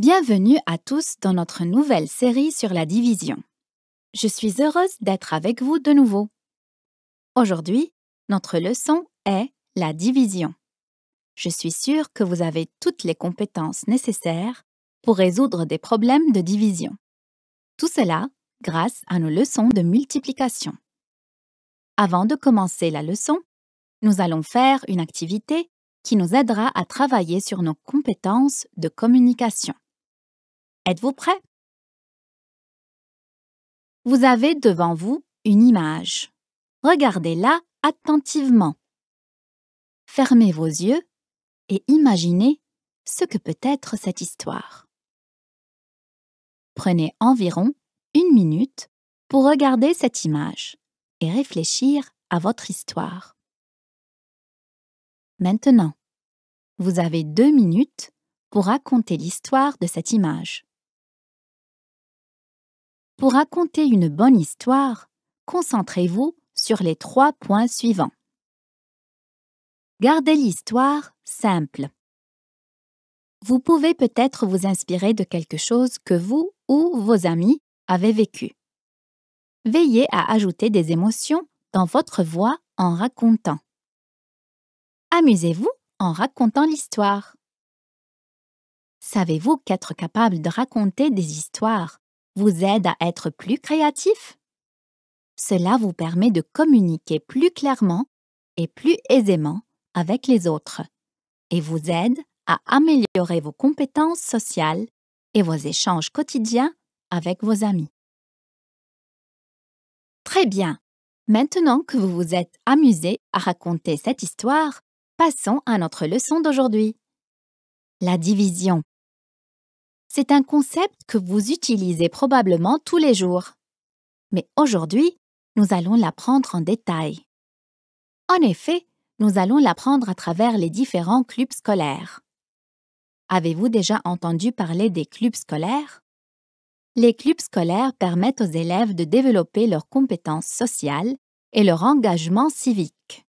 Bienvenue à tous dans notre nouvelle série sur la division. Je suis heureuse d'être avec vous de nouveau. Aujourd'hui, notre leçon est la division. Je suis sûre que vous avez toutes les compétences nécessaires pour résoudre des problèmes de division. Tout cela grâce à nos leçons de multiplication. Avant de commencer la leçon, nous allons faire une activité qui nous aidera à travailler sur nos compétences de communication. Êtes-vous prêt Vous avez devant vous une image. Regardez-la attentivement. Fermez vos yeux et imaginez ce que peut être cette histoire. Prenez environ une minute pour regarder cette image et réfléchir à votre histoire. Maintenant, vous avez deux minutes pour raconter l'histoire de cette image. Pour raconter une bonne histoire, concentrez-vous sur les trois points suivants. Gardez l'histoire simple. Vous pouvez peut-être vous inspirer de quelque chose que vous ou vos amis avez vécu. Veillez à ajouter des émotions dans votre voix en racontant. Amusez-vous en racontant l'histoire. Savez-vous qu'être capable de raconter des histoires vous aide à être plus créatif. Cela vous permet de communiquer plus clairement et plus aisément avec les autres et vous aide à améliorer vos compétences sociales et vos échanges quotidiens avec vos amis. Très bien. Maintenant que vous vous êtes amusé à raconter cette histoire, passons à notre leçon d'aujourd'hui. La division c'est un concept que vous utilisez probablement tous les jours. Mais aujourd'hui, nous allons l'apprendre en détail. En effet, nous allons l'apprendre à travers les différents clubs scolaires. Avez-vous déjà entendu parler des clubs scolaires Les clubs scolaires permettent aux élèves de développer leurs compétences sociales et leur engagement civique.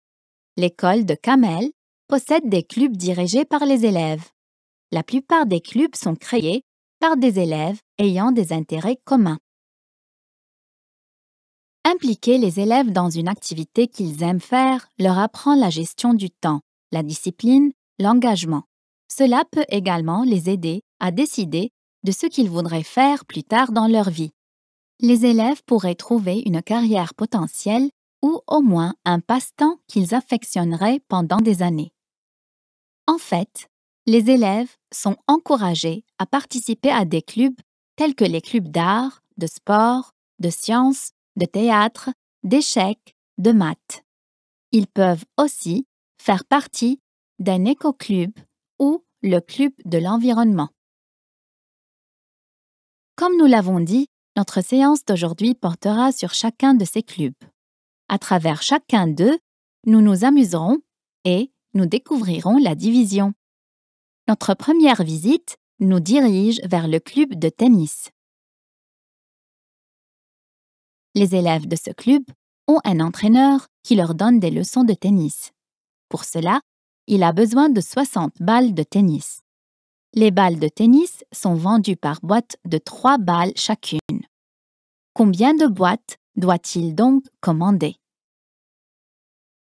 L'école de Camel possède des clubs dirigés par les élèves. La plupart des clubs sont créés par des élèves ayant des intérêts communs. Impliquer les élèves dans une activité qu'ils aiment faire leur apprend la gestion du temps, la discipline, l'engagement. Cela peut également les aider à décider de ce qu'ils voudraient faire plus tard dans leur vie. Les élèves pourraient trouver une carrière potentielle ou au moins un passe-temps qu'ils affectionneraient pendant des années. En fait, les élèves sont encouragés à participer à des clubs tels que les clubs d'art, de sport, de sciences, de théâtre, d'échecs, de maths. Ils peuvent aussi faire partie d'un éco-club ou le club de l'environnement. Comme nous l'avons dit, notre séance d'aujourd'hui portera sur chacun de ces clubs. À travers chacun d'eux, nous nous amuserons et nous découvrirons la division. Notre première visite nous dirige vers le club de tennis. Les élèves de ce club ont un entraîneur qui leur donne des leçons de tennis. Pour cela, il a besoin de 60 balles de tennis. Les balles de tennis sont vendues par boîte de 3 balles chacune. Combien de boîtes doit-il donc commander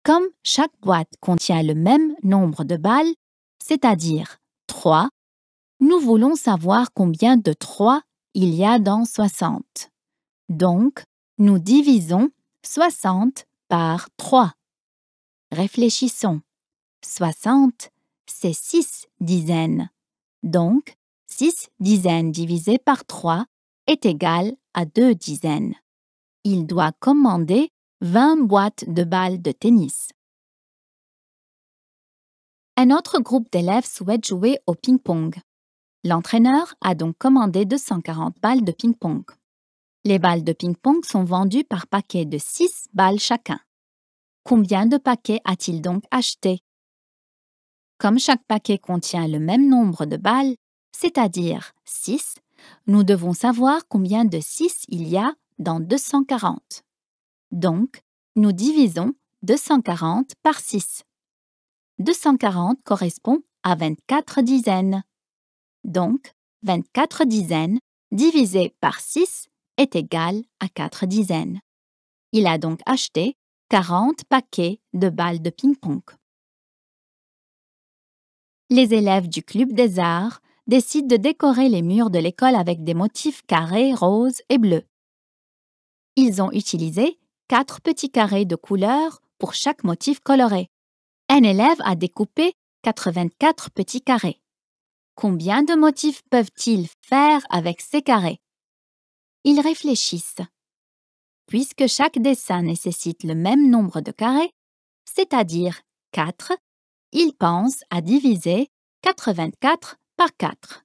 Comme chaque boîte contient le même nombre de balles, c'est-à-dire nous voulons savoir combien de 3 il y a dans 60. Donc, nous divisons 60 par 3. Réfléchissons. 60, c'est 6 dizaines. Donc, 6 dizaines divisé par 3 est égal à 2 dizaines. Il doit commander 20 boîtes de balles de tennis. Un autre groupe d'élèves souhaite jouer au ping-pong. L'entraîneur a donc commandé 240 balles de ping-pong. Les balles de ping-pong sont vendues par paquet de 6 balles chacun. Combien de paquets a-t-il donc acheté Comme chaque paquet contient le même nombre de balles, c'est-à-dire 6, nous devons savoir combien de 6 il y a dans 240. Donc, nous divisons 240 par 6. 240 correspond à 24 dizaines. Donc, 24 dizaines divisé par 6 est égal à 4 dizaines. Il a donc acheté 40 paquets de balles de ping-pong. Les élèves du Club des Arts décident de décorer les murs de l'école avec des motifs carrés, roses et bleus. Ils ont utilisé 4 petits carrés de couleur pour chaque motif coloré. Un élève a découpé 84 petits carrés. Combien de motifs peuvent-ils faire avec ces carrés Ils réfléchissent. Puisque chaque dessin nécessite le même nombre de carrés, c'est-à-dire 4, ils pensent à diviser 84 par 4.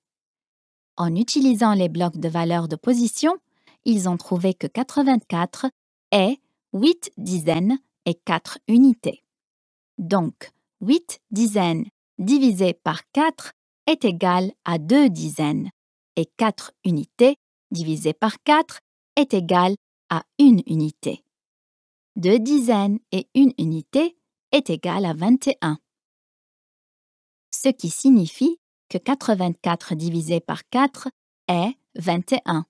En utilisant les blocs de valeurs de position, ils ont trouvé que 84 est 8 dizaines et 4 unités. Donc, 8 dizaines divisées par 4 est égal à 2 dizaines et 4 unités divisées par 4 est égal à 1 unité. 2 dizaines et 1 unité est égal à 21. Ce qui signifie que 84 divisé par 4 est 21.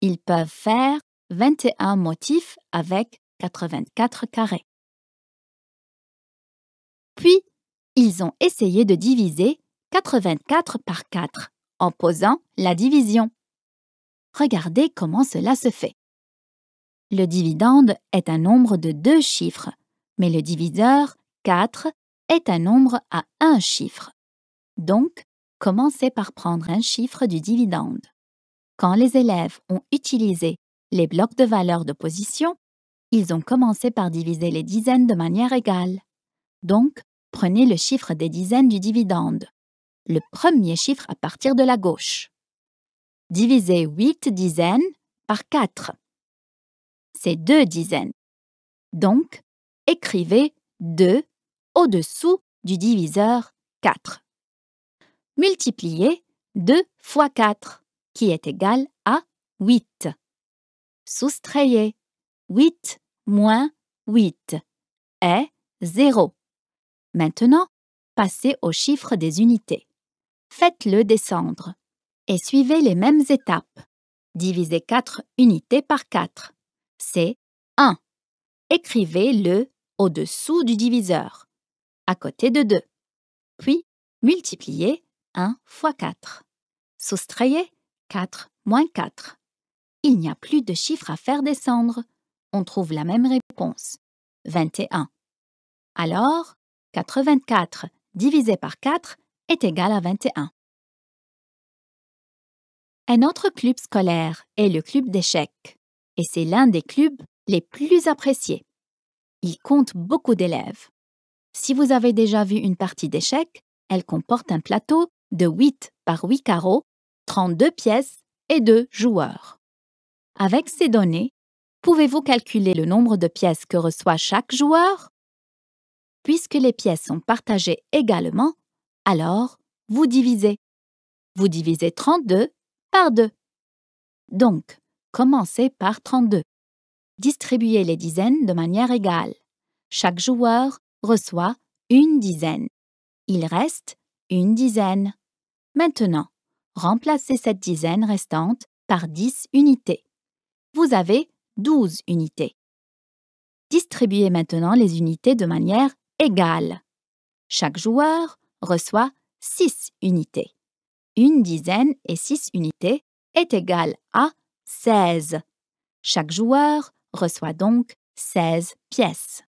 Ils peuvent faire 21 motifs avec 84 carrés. Puis, ils ont essayé de diviser 84 par 4 en posant la division. Regardez comment cela se fait. Le dividende est un nombre de deux chiffres, mais le diviseur, 4, est un nombre à un chiffre. Donc, commencez par prendre un chiffre du dividende. Quand les élèves ont utilisé les blocs de valeurs de position, ils ont commencé par diviser les dizaines de manière égale. Donc, Prenez le chiffre des dizaines du dividende, le premier chiffre à partir de la gauche. Divisez 8 dizaines par 4. C'est 2 dizaines. Donc, écrivez 2 au-dessous du diviseur 4. Multipliez 2 fois 4, qui est égal à 8. Soustrayez 8 moins 8 est 0. Maintenant, passez au chiffre des unités. Faites-le descendre et suivez les mêmes étapes. Divisez 4 unités par 4. C'est 1. Écrivez-le au-dessous du diviseur, à côté de 2. Puis, multipliez 1 fois 4. Soustrayez 4 moins 4. Il n'y a plus de chiffre à faire descendre. On trouve la même réponse, 21. Alors, 84 divisé par 4 est égal à 21. Un autre club scolaire est le club d'échecs, et c'est l'un des clubs les plus appréciés. Il compte beaucoup d'élèves. Si vous avez déjà vu une partie d'échecs, elle comporte un plateau de 8 par 8 carreaux, 32 pièces et 2 joueurs. Avec ces données, pouvez-vous calculer le nombre de pièces que reçoit chaque joueur Puisque les pièces sont partagées également, alors vous divisez. Vous divisez 32 par 2. Donc, commencez par 32. Distribuez les dizaines de manière égale. Chaque joueur reçoit une dizaine. Il reste une dizaine. Maintenant, remplacez cette dizaine restante par 10 unités. Vous avez 12 unités. Distribuez maintenant les unités de manière égale. Chaque joueur reçoit 6 unités. Une dizaine et 6 unités est égal à 16. Chaque joueur reçoit donc 16 pièces.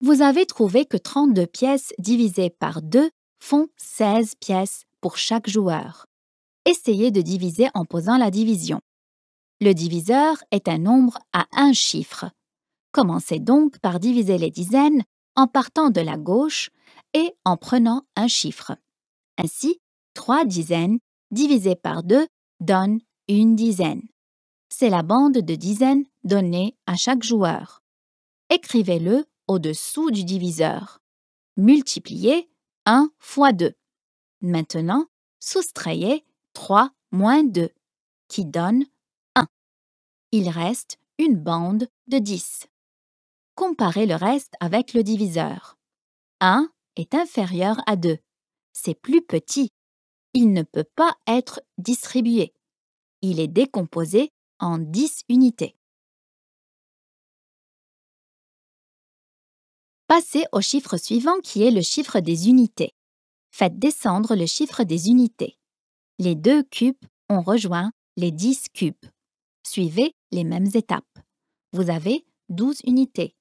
Vous avez trouvé que 32 pièces divisées par 2 font 16 pièces pour chaque joueur. Essayez de diviser en posant la division. Le diviseur est un nombre à un chiffre. Commencez donc par diviser les dizaines en partant de la gauche et en prenant un chiffre. Ainsi, 3 dizaines divisées par 2 donne une dizaine. C'est la bande de dizaines donnée à chaque joueur. Écrivez-le au-dessous du diviseur. Multipliez 1 fois 2. Maintenant, soustrayez 3 moins 2, qui donne 1. Il reste une bande de 10 comparer le reste avec le diviseur. 1 est inférieur à 2. C'est plus petit. Il ne peut pas être distribué. Il est décomposé en 10 unités. Passez au chiffre suivant qui est le chiffre des unités. Faites descendre le chiffre des unités. Les deux cubes ont rejoint les 10 cubes. Suivez les mêmes étapes. Vous avez 12 unités.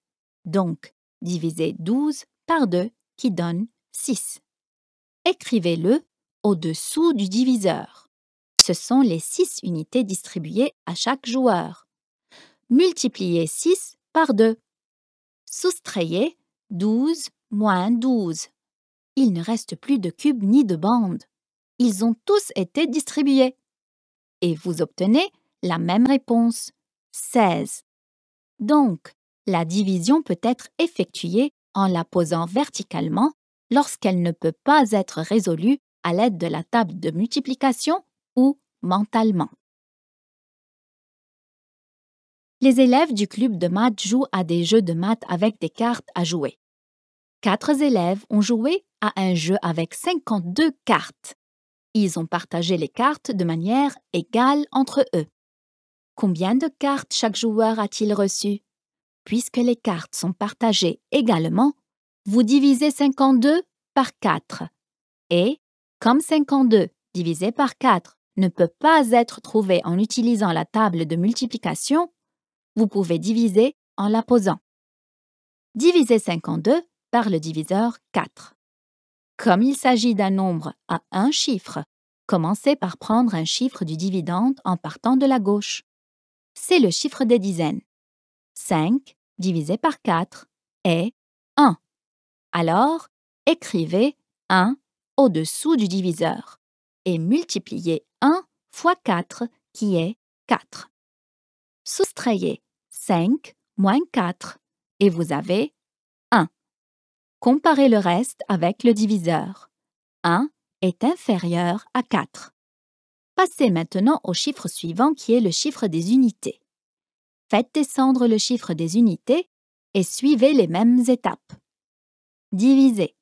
Donc, divisez 12 par 2 qui donne 6. Écrivez-le au-dessous du diviseur. Ce sont les 6 unités distribuées à chaque joueur. Multipliez 6 par 2. Soustrayez 12 moins 12. Il ne reste plus de cubes ni de bandes. Ils ont tous été distribués. Et vous obtenez la même réponse, 16. Donc, la division peut être effectuée en la posant verticalement lorsqu'elle ne peut pas être résolue à l'aide de la table de multiplication ou mentalement. Les élèves du club de maths jouent à des jeux de maths avec des cartes à jouer. Quatre élèves ont joué à un jeu avec 52 cartes. Ils ont partagé les cartes de manière égale entre eux. Combien de cartes chaque joueur a-t-il reçu puisque les cartes sont partagées également, vous divisez 52 par 4. Et, comme 52 divisé par 4 ne peut pas être trouvé en utilisant la table de multiplication, vous pouvez diviser en la posant. Divisez 52 par le diviseur 4. Comme il s'agit d'un nombre à un chiffre, commencez par prendre un chiffre du dividende en partant de la gauche. C'est le chiffre des dizaines. 5, divisé par 4 est 1. Alors, écrivez 1 au-dessous du diviseur et multipliez 1 fois 4 qui est 4. Soustrayez 5 moins 4 et vous avez 1. Comparez le reste avec le diviseur. 1 est inférieur à 4. Passez maintenant au chiffre suivant qui est le chiffre des unités faites descendre le chiffre des unités et suivez les mêmes étapes. Divisez,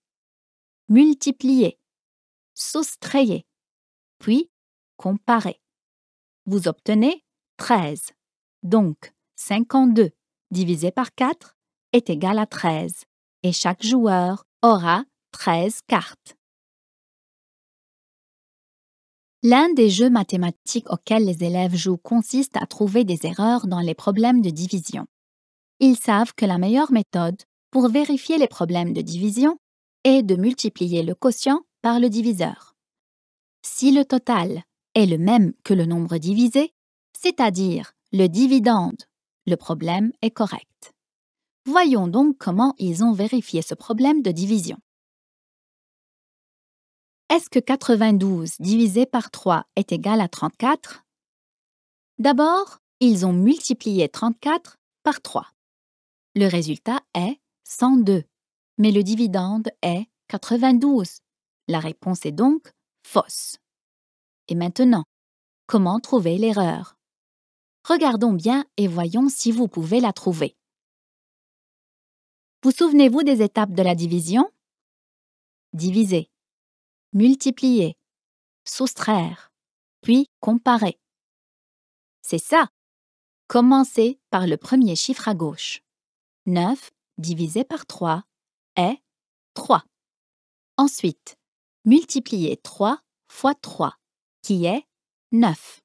multipliez, soustrayez, puis comparez. Vous obtenez 13. Donc 52 divisé par 4 est égal à 13 et chaque joueur aura 13 cartes. L'un des jeux mathématiques auxquels les élèves jouent consiste à trouver des erreurs dans les problèmes de division. Ils savent que la meilleure méthode pour vérifier les problèmes de division est de multiplier le quotient par le diviseur. Si le total est le même que le nombre divisé, c'est-à-dire le dividende, le problème est correct. Voyons donc comment ils ont vérifié ce problème de division. Est-ce que 92 divisé par 3 est égal à 34 D'abord, ils ont multiplié 34 par 3. Le résultat est 102, mais le dividende est 92. La réponse est donc fausse. Et maintenant, comment trouver l'erreur Regardons bien et voyons si vous pouvez la trouver. Vous souvenez-vous des étapes de la division Diviser multiplier, soustraire, puis comparer. C'est ça. Commencez par le premier chiffre à gauche. 9 divisé par 3 est 3. Ensuite, multipliez 3 fois 3, qui est 9.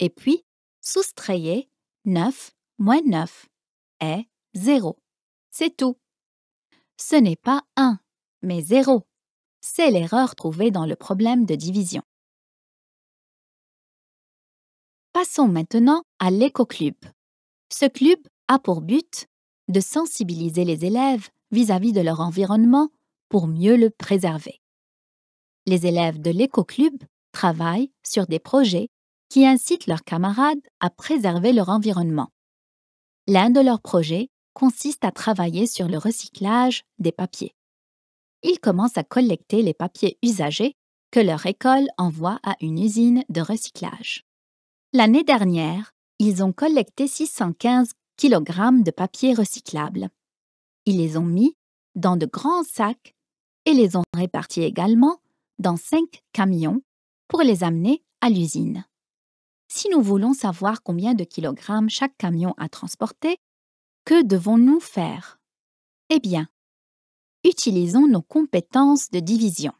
Et puis, soustrayez 9 moins 9 est 0. C'est tout. Ce n'est pas 1, mais 0. C'est l'erreur trouvée dans le problème de division. Passons maintenant à l'éco-club. Ce club a pour but de sensibiliser les élèves vis-à-vis de leur environnement pour mieux le préserver. Les élèves de l'éco-club travaillent sur des projets qui incitent leurs camarades à préserver leur environnement. L'un de leurs projets consiste à travailler sur le recyclage des papiers ils commencent à collecter les papiers usagés que leur école envoie à une usine de recyclage. L'année dernière, ils ont collecté 615 kg de papier recyclable. Ils les ont mis dans de grands sacs et les ont répartis également dans cinq camions pour les amener à l'usine. Si nous voulons savoir combien de kilogrammes chaque camion a transporté, que devons-nous faire Eh bien, utilisons nos compétences de division.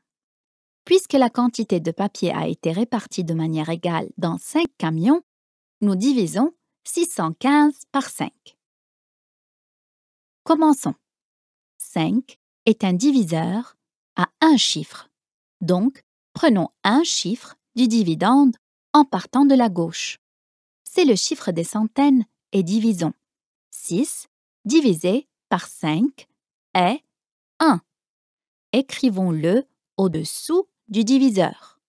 Puisque la quantité de papier a été répartie de manière égale dans 5 camions, nous divisons 615 par 5. Commençons. 5 est un diviseur à un chiffre. Donc, prenons un chiffre du dividende en partant de la gauche. C'est le chiffre des centaines et divisons. 6 divisé par 5 est 1. Écrivons-le au-dessous du diviseur.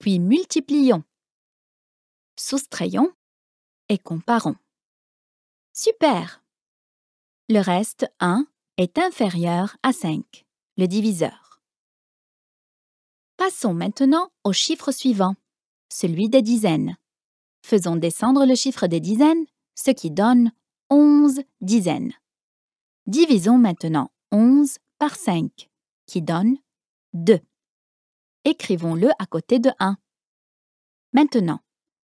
Puis multiplions, soustrayons et comparons. Super Le reste 1 est inférieur à 5, le diviseur. Passons maintenant au chiffre suivant, celui des dizaines. Faisons descendre le chiffre des dizaines, ce qui donne 11 dizaines. Divisons maintenant 11 par 5, qui donne 2. Écrivons-le à côté de 1. Maintenant,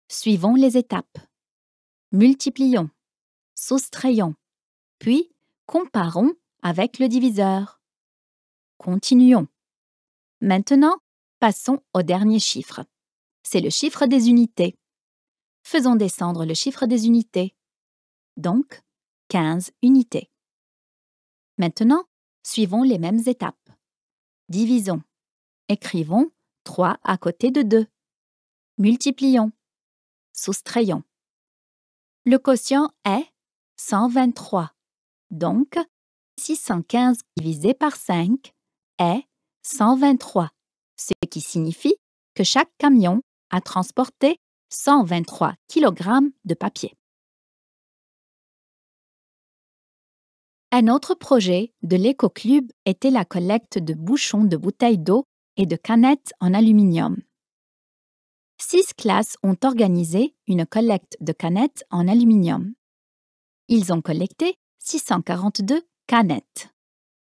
suivons les étapes. Multiplions, soustrayons, puis comparons avec le diviseur. Continuons. Maintenant, passons au dernier chiffre. C'est le chiffre des unités. Faisons descendre le chiffre des unités. Donc, 15 unités. Maintenant, Suivons les mêmes étapes. Divisons. Écrivons 3 à côté de 2. Multiplions. Soustrayons. Le quotient est 123. Donc, 615 divisé par 5 est 123, ce qui signifie que chaque camion a transporté 123 kg de papier. Un autre projet de l'éco-club était la collecte de bouchons de bouteilles d'eau et de canettes en aluminium. Six classes ont organisé une collecte de canettes en aluminium. Ils ont collecté 642 canettes.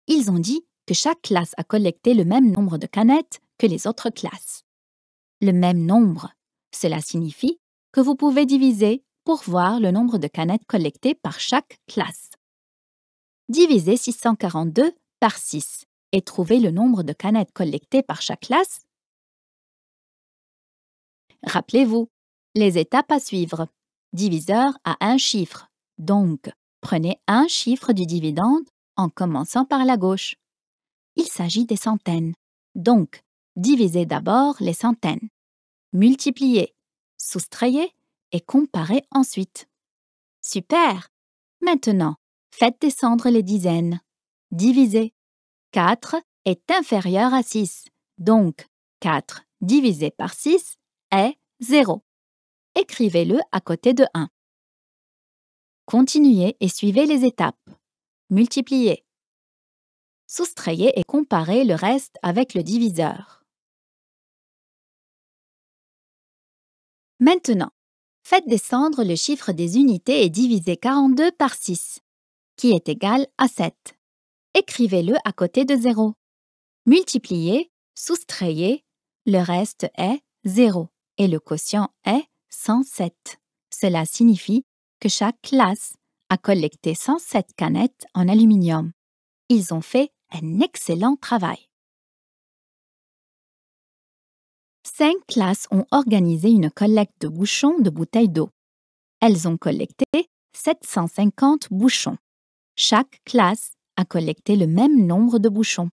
Ils ont dit que chaque classe a collecté le même nombre de canettes que les autres classes. Le même nombre, cela signifie que vous pouvez diviser pour voir le nombre de canettes collectées par chaque classe divisez 642 par 6 et trouvez le nombre de canettes collectées par chaque classe. Rappelez-vous, les étapes à suivre. Diviseur à un chiffre. Donc, prenez un chiffre du dividende en commençant par la gauche. Il s'agit des centaines. Donc, divisez d'abord les centaines. Multipliez, soustrayez et comparez ensuite. Super Maintenant, Faites descendre les dizaines. Divisez. 4 est inférieur à 6. Donc, 4 divisé par 6 est 0. Écrivez-le à côté de 1. Continuez et suivez les étapes. Multipliez. Soustrayez et comparez le reste avec le diviseur. Maintenant, faites descendre le chiffre des unités et divisez 42 par 6 qui est égal à 7. Écrivez-le à côté de 0. Multipliez, soustrayez, le reste est 0 et le quotient est 107. Cela signifie que chaque classe a collecté 107 canettes en aluminium. Ils ont fait un excellent travail. Cinq classes ont organisé une collecte de bouchons de bouteilles d'eau. Elles ont collecté 750 bouchons. Chaque classe a collecté le même nombre de bouchons.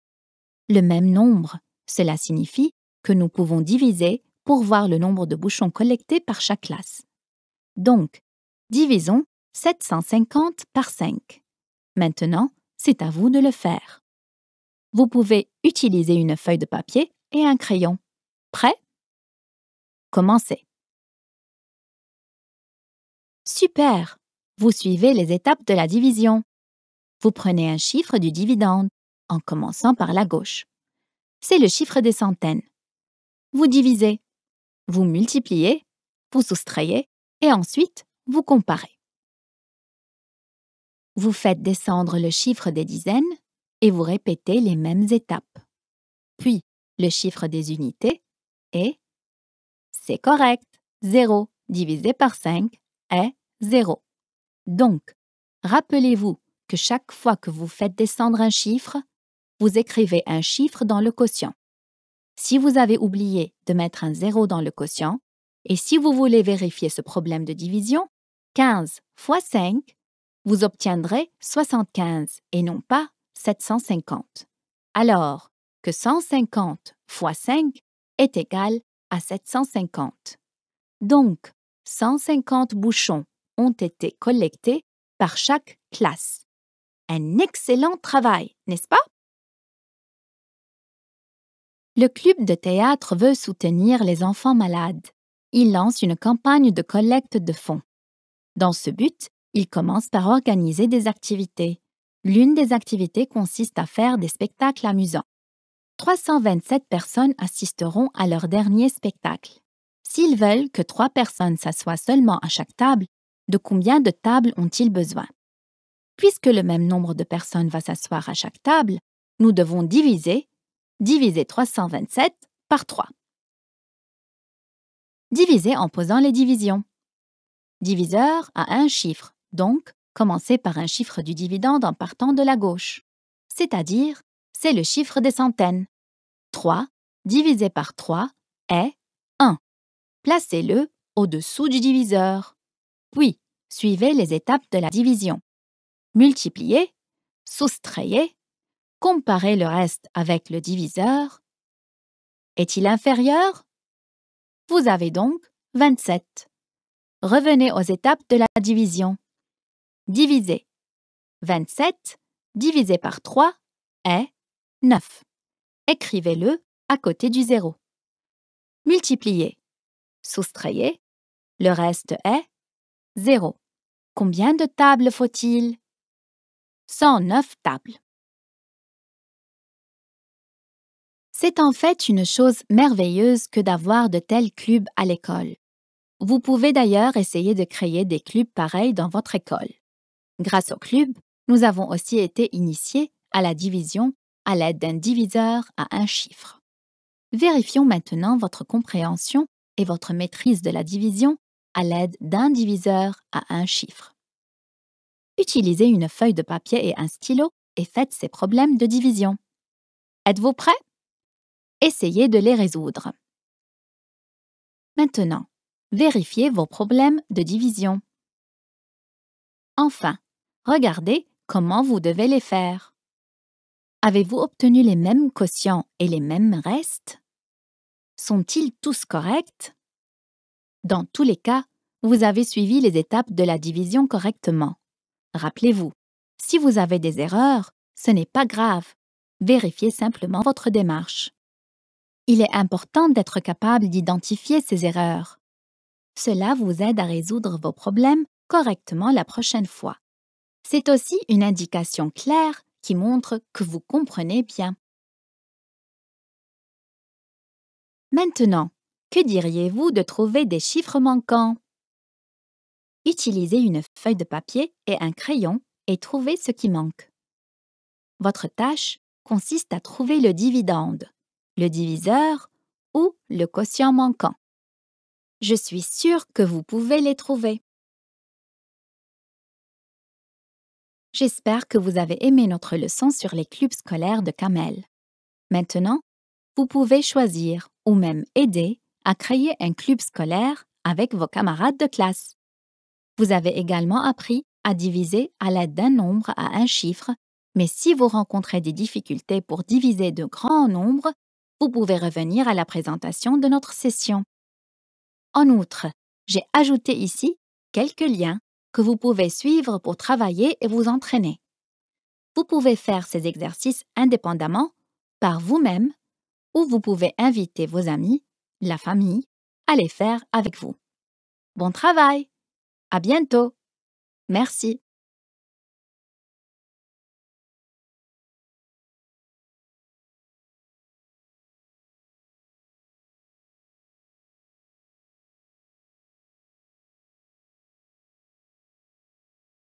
Le même nombre, cela signifie que nous pouvons diviser pour voir le nombre de bouchons collectés par chaque classe. Donc, divisons 750 par 5. Maintenant, c'est à vous de le faire. Vous pouvez utiliser une feuille de papier et un crayon. Prêt Commencez. Super Vous suivez les étapes de la division. Vous prenez un chiffre du dividende, en commençant par la gauche. C'est le chiffre des centaines. Vous divisez, vous multipliez, vous soustrayez et ensuite vous comparez. Vous faites descendre le chiffre des dizaines et vous répétez les mêmes étapes. Puis le chiffre des unités et c'est correct, 0 divisé par 5 est 0. Donc, rappelez-vous que chaque fois que vous faites descendre un chiffre, vous écrivez un chiffre dans le quotient. Si vous avez oublié de mettre un 0 dans le quotient, et si vous voulez vérifier ce problème de division, 15 x 5, vous obtiendrez 75 et non pas 750. Alors que 150 x 5 est égal à 750. Donc, 150 bouchons ont été collectés par chaque classe un excellent travail, n'est-ce pas Le club de théâtre veut soutenir les enfants malades. Il lance une campagne de collecte de fonds. Dans ce but, il commence par organiser des activités. L'une des activités consiste à faire des spectacles amusants. 327 personnes assisteront à leur dernier spectacle. S'ils veulent que trois personnes s'assoient seulement à chaque table, de combien de tables ont-ils besoin puisque le même nombre de personnes va s'asseoir à chaque table, nous devons diviser, diviser 327 par 3. Diviser en posant les divisions. Diviseur a un chiffre, donc commencez par un chiffre du dividende en partant de la gauche. C'est-à-dire, c'est le chiffre des centaines. 3 divisé par 3 est 1. Placez-le au-dessous du diviseur. Puis, suivez les étapes de la division multiplier, soustrayer, comparez le reste avec le diviseur. Est-il inférieur Vous avez donc 27. Revenez aux étapes de la division. Divisez. 27 divisé par 3 est 9. Écrivez-le à côté du 0. Multipliez, soustrayez, Le reste est 0. Combien de tables faut-il 109 tables. C'est en fait une chose merveilleuse que d'avoir de tels clubs à l'école. Vous pouvez d'ailleurs essayer de créer des clubs pareils dans votre école. Grâce au club, nous avons aussi été initiés à la division à l'aide d'un diviseur à un chiffre. Vérifions maintenant votre compréhension et votre maîtrise de la division à l'aide d'un diviseur à un chiffre utilisez une feuille de papier et un stylo et faites ces problèmes de division. Êtes-vous prêt Essayez de les résoudre. Maintenant, vérifiez vos problèmes de division. Enfin, regardez comment vous devez les faire. Avez-vous obtenu les mêmes quotients et les mêmes restes Sont-ils tous corrects Dans tous les cas, vous avez suivi les étapes de la division correctement. Rappelez-vous, si vous avez des erreurs, ce n'est pas grave. Vérifiez simplement votre démarche. Il est important d'être capable d'identifier ces erreurs. Cela vous aide à résoudre vos problèmes correctement la prochaine fois. C'est aussi une indication claire qui montre que vous comprenez bien. Maintenant, que diriez-vous de trouver des chiffres manquants utilisez une feuille de papier et un crayon et trouvez ce qui manque. Votre tâche consiste à trouver le dividende, le diviseur ou le quotient manquant. Je suis sûre que vous pouvez les trouver. J'espère que vous avez aimé notre leçon sur les clubs scolaires de Camel. Maintenant, vous pouvez choisir ou même aider à créer un club scolaire avec vos camarades de classe. Vous avez également appris à diviser à l'aide d'un nombre à un chiffre, mais si vous rencontrez des difficultés pour diviser de grands nombres, vous pouvez revenir à la présentation de notre session. En outre, j'ai ajouté ici quelques liens que vous pouvez suivre pour travailler et vous entraîner. Vous pouvez faire ces exercices indépendamment, par vous-même, ou vous pouvez inviter vos amis, la famille, à les faire avec vous. Bon travail à bientôt. Merci.